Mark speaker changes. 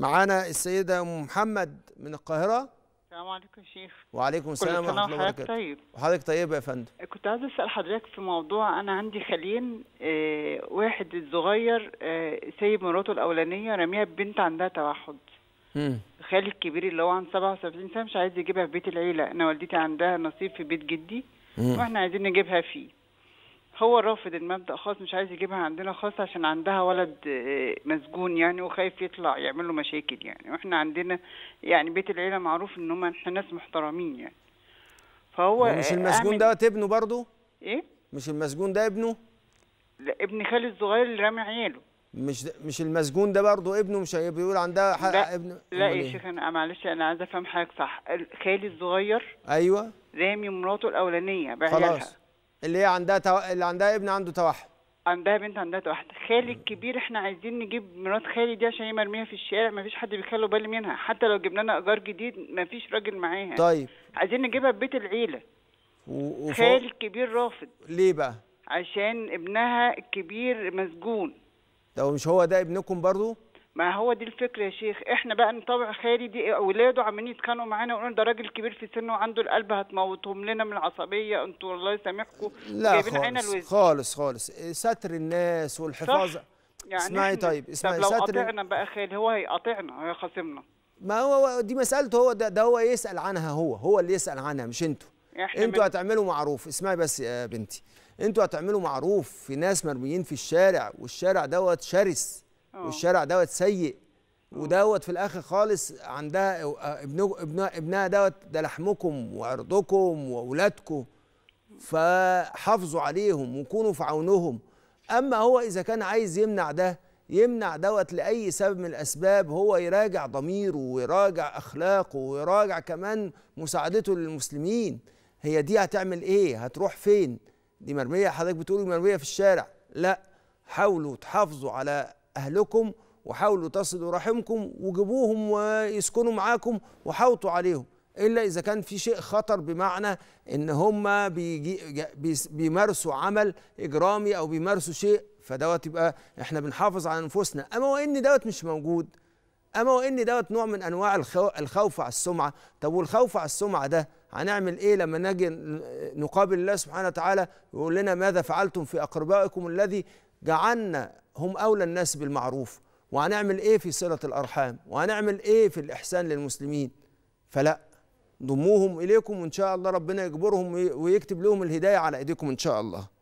Speaker 1: معانا السيدة أم محمد من القاهرة
Speaker 2: السلام عليكم شيخ
Speaker 1: وعليكم السلام ورحمة الله وبركاته طيب وحضرتك طيبة يا فندم
Speaker 2: كنت عايزة أسأل حضرتك في موضوع أنا عندي خالين آه واحد الصغير آه سايب مراته الأولانية راميها ببنت عندها توحد خالي الكبير اللي هو عن 77 سنة مش عايز يجيبها في بيت العيلة أنا والدتي عندها نصيب في بيت جدي مم. وإحنا عايزين نجيبها فيه هو رافض المبدا خالص مش عايز يجيبها عندنا خالص عشان عندها ولد آه، مسجون يعني وخايف يطلع يعمل له مشاكل يعني واحنا عندنا يعني بيت العيله معروف ان هم احنا ناس محترمين يعني فهو مش المسجون
Speaker 1: دوت ابنه برضه ايه مش المسجون ده ابنه لا ابن خالي الصغير اللي رامي عياله مش مش المسجون ده برضه ابنه مش بيقول عندها
Speaker 2: حق ابن ابنه لا يا إيه؟ شيخ انا معلش انا عايز افهم حاجه صح خالي الصغير ايوه رامي مراته الاولانيه بعيالها خلاص
Speaker 1: اللي هي عندها تو... اللي عندها ابن عنده توحد
Speaker 2: عندها بنت عندها توحد خالي الكبير احنا عايزين نجيب مرات خالي دي عشان هي مرميه في الشارع ما فيش حد بيخلوا بال منها حتى لو جبنا لنا ايجار جديد ما فيش راجل معاها طيب عايزين نجيبها ببيت العيله
Speaker 1: و... وفوق... خالي
Speaker 2: الكبير رافض ليه بقى عشان ابنها الكبير مسجون
Speaker 1: ده مش هو ده ابنكم برضه
Speaker 2: ما هو دي الفكره يا شيخ احنا بقى نطوع خالي دي اولاده عمالين يتخانقوا معانا ويقولوا ده راجل كبير في سنه وعنده القلب هتموتهم لنا من العصبيه انتوا الله يسامحكم لا خالص
Speaker 1: خالص خالص ستر الناس والحفاظ صح؟
Speaker 2: يعني اسمعي طيب اسمعي طب لو قاطعنا بقى خالي هو هيقاطعنا هيخاصمنا
Speaker 1: ما هو دي مسألته هو ده, ده هو يسأل عنها هو هو اللي يسأل عنها مش انتوا انتوا هتعملوا معروف اسمعي بس يا بنتي انتوا هتعملوا معروف في ناس مرميين في الشارع والشارع دوت شرس آه. والشارع دوت سيء آه. ودوت في الاخر خالص عندها ابنها ابنها ابنها دوت ده لحمكم وعرضكم واولادكم فحافظوا عليهم وكونوا في عونهم اما هو اذا كان عايز يمنع ده يمنع دوت لاي سبب من الاسباب هو يراجع ضميره ويراجع اخلاقه ويراجع كمان مساعدته للمسلمين هي دي هتعمل ايه هتروح فين دي مرميه حضرتك بتقولي مرميه في الشارع لا حاولوا تحافظوا على أهلكم وحاولوا تصلوا رحمكم وجيبوهم ويسكنوا معاكم وحاوطوا عليهم إلا إذا كان في شيء خطر بمعنى إن هم بيجي بيمارسوا عمل إجرامي أو بيمارسوا شيء فدوت يبقى إحنا بنحافظ على أنفسنا أما وإن دوت مش موجود أما وإن دوت نوع من أنواع الخوف على السمعة طب والخوف على السمعة ده هنعمل إيه لما نجي نقابل الله سبحانه وتعالى ويقول لنا ماذا فعلتم في أقربائكم الذي جعلنا هم أولى الناس بالمعروف وهنعمل إيه في صلة الأرحام وهنعمل إيه في الإحسان للمسلمين فلا ضموهم إليكم وإن شاء الله ربنا يجبرهم ويكتب لهم الهداية على إيديكم إن شاء الله